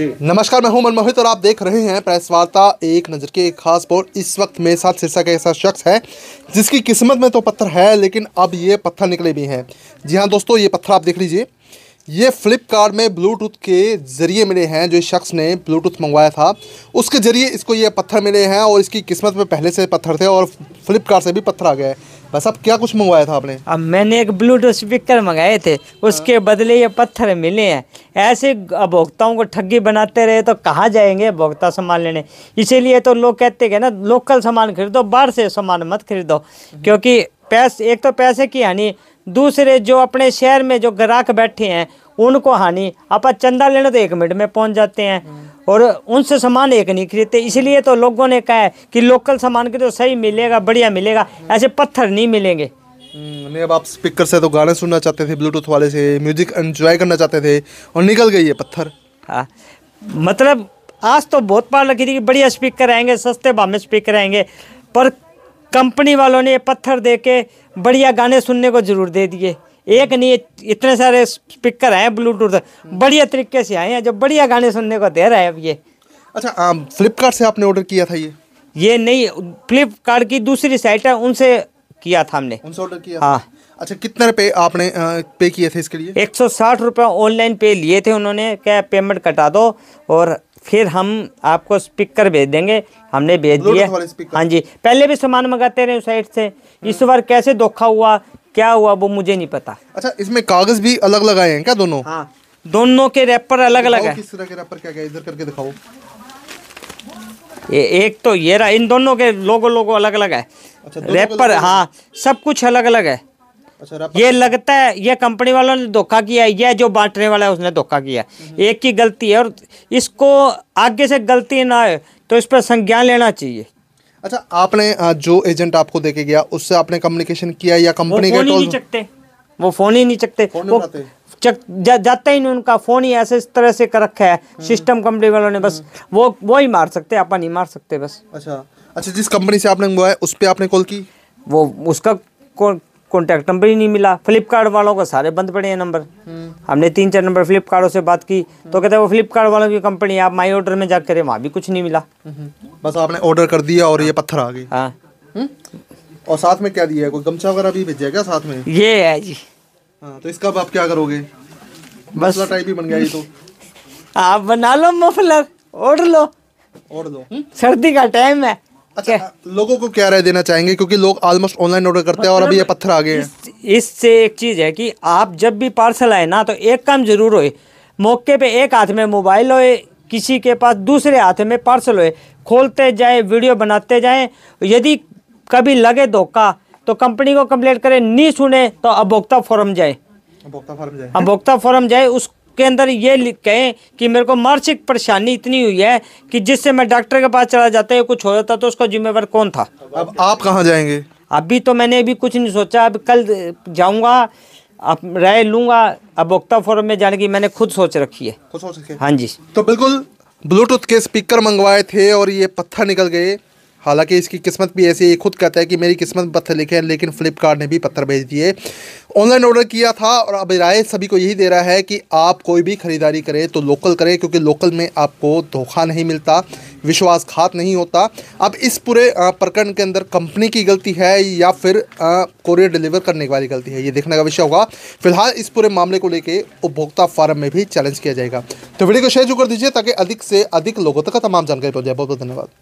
नमस्कार मैं हूं मन मोहित और आप देख रहे हैं प्रेस वार्ता एक नज़र के एक खास बोर्ड इस वक्त मेरे साथ सिरसा का ऐसा शख्स है जिसकी किस्मत में तो पत्थर है लेकिन अब ये पत्थर निकले भी हैं जी हाँ दोस्तों ये पत्थर आप देख लीजिए ये फ्लिपकार्ट में ब्लूटूथ के ज़रिए मिले हैं जो इस शख्स ने ब्लूटूथ मंगवाया था उसके ज़रिए इसको ये पत्थर मिले हैं और इसकी किस्मत में पहले से पत्थर थे और फ्लिपकार्ट से भी पत्थर आ गया है बस अब क्या कुछ मंगवाया था आपने अब मैंने एक ब्लूटूथ स्पीकर मंगाए थे उसके हाँ। बदले ये पत्थर मिले हैं ऐसे उपभोक्ताओं को ठगी बनाते रहे तो कहाँ जाएंगे उपभोक्ता सामान लेने इसीलिए तो लोग कहते हैं ना लोकल सामान खरीदो बाहर से सामान मत खरीदो हम्म। क्योंकि पैसे एक तो पैसे की हानि दूसरे जो अपने शहर में जो ग्राहक बैठे हैं उनको हानि आप चंदा लेने तो एक मिनट में पहुँच जाते हैं हम्म। और उनसे सामान एक नहीं खरीदते इसलिए तो लोगों ने कहा है कि लोकल सामान खरीदो तो सही मिलेगा बढ़िया मिलेगा ऐसे पत्थर नहीं मिलेंगे हम्म, नहीं अब आप स्पीकर से तो गाने सुनना चाहते थे ब्लूटूथ वाले से म्यूजिक एंजॉय करना चाहते थे और निकल गई है पत्थर हाँ मतलब आज तो बहुत पार लगी थी कि बढ़िया स्पीकर आएंगे सस्ते भाव में स्पीकर आएंगे पर कंपनी वालों ने ये पत्थर दे के बढ़िया गाने सुनने को ज़रूर दे दिए एक नहीं इतने सारे स्पीकर हैं ब्लूटूथ बढ़िया तरीके से आए हैं जो बढ़िया गाने सुनने को दे रहा है अब ये अच्छा फ्लिपकार्ट से आपने ऑर्डर किया था ये ये नहीं फ्लिपकार्ट की दूसरी साइट है उनसे किया था हमने उनसे ऑर्डर किया हाँ अच्छा कितने रुपए आपने पे किए थे इसके लिए एक सौ साठ रुपये ऑनलाइन पे लिए थे उन्होंने क्या पेमेंट कटा दो और फिर हम आपको स्पीकर भेज देंगे हमने भेज दिया हाँ जी पहले भी सामान मंगाते रहे साइड से इस हम्म। बार कैसे धोखा हुआ क्या हुआ वो मुझे नहीं पता अच्छा इसमें कागज भी अलग लगाए हैं क्या दोनों हाँ दोनों के रैपर अलग अलग है ये एक तो ये रहा इन दोनों के लोगो लोगो अलग अच्छा, अलग है अच्छा, रैपर हाँ सब कुछ अलग अलग है अच्छा ये लगता है ये कंपनी वालों ने धोखा किया ये जो बांटने वाला है उसने धोखा किया हम्म। एक की गलती है और इसको आगे से गलती ना आए तो इस पर संज्ञान लेना चाहिए अच्छा आपने जो एजेंट आपको देके गया उससे आपने कम्युनिकेशन किया या कंपनी फोन ही नहीं चकते वो फोन ही नहीं चकते वो चक जा, जाता ही नहीं उनका फोन ही ऐसे इस तरह से कर रखा है सिस्टम हम्म। कंपनी वालों ने बस हम्म। वो वो ही मार सकते आप नहीं मार सकते बस अच्छा अच्छा जिस कंपनी से आपने मंगवाया उस पर आपने कॉल की वो उसका कॉन्टैक्ट नंबर ही नहीं मिला फ्लिपकार्ट वालों का सारे बंद पड़े हैं नंबर हम्म। हमने तीन चार नंबर फ्लिपकार्टों से बात की तो कहते हैं वो फ्लिपकार्ट वालों की कंपनी आप माई ऑर्डर में जाकर वहाँ भी कुछ नहीं मिला हम्म। बस आपने ऑर्डर कर दिया और ये पत्थर आ गई हाँ हम्म। और साथ में क्या दिया है कोई गमछा वगैरह भी भेजा क्या साथ में ये है जी हाँ तो इसका आप क्या करोगे बस टाइप ही बन गया ये तो आप बना लो मफलर ओढ़ लो ओढ़ लो सर्दी का टाइम है अच्छा क्या? लोगों को क्या राय देना चाहेंगे क्योंकि लोग ऑलमोस्ट ऑनलाइन ऑर्डर करते हैं और अभी ये मतलब पत्थर आ गए इससे इस एक चीज़ है कि आप जब भी पार्सल आए ना तो एक काम जरूर होए मौके पे एक हाथ में मोबाइल होए किसी के पास दूसरे हाथ में पार्सल होए खोलते जाए वीडियो बनाते जाए यदि कभी लगे धोखा तो कंपनी को कंप्लेट करें नहीं सुने तो अभोक्ता फॉरम जाए अभोक्ता फॉरम जाए अभोक्ता फॉरम जाए उस के अंदर ये कहें कि मेरे को मानसिक परेशानी इतनी हुई है कि जिससे मैं डॉक्टर के पास चला जाता है कुछ हो जाता तो उसका जिम्मेवार कौन था अब आप कहाँ जाएंगे अभी तो मैंने अभी कुछ नहीं सोचा अब कल जाऊँगा अब राय लूंगा अब वक्ता फोरम में जाने की मैंने खुद सोच रखी है खुद सोच रखी हाँ जी तो बिल्कुल ब्लूटूथ के स्पीकर मंगवाए थे और ये पत्थर निकल गए हालांकि इसकी किस्मत भी ऐसी है खुद कहता है कि मेरी किस्मत पत्थर लिखे हैं लेकिन फ्लिपकार्ट ने भी पत्थर भेज दिए ऑनलाइन ऑर्डर किया था और अब राय सभी को यही दे रहा है कि आप कोई भी ख़रीदारी करें तो लोकल करें क्योंकि लोकल में आपको धोखा नहीं मिलता विश्वासघात नहीं होता अब इस पूरे प्रकरण के अंदर कंपनी की गलती है या फिर कोरियर डिलीवर करने वाली गलती है ये देखने का विषय होगा फिलहाल इस पूरे मामले को लेकर उपभोक्ता फार्म में भी चैलेंज किया जाएगा तो वीडियो को शेयर जो कर दीजिए ताकि अधिक से अधिक लोगों तक तमाम जानकारी पहुँच जाए बहुत बहुत धन्यवाद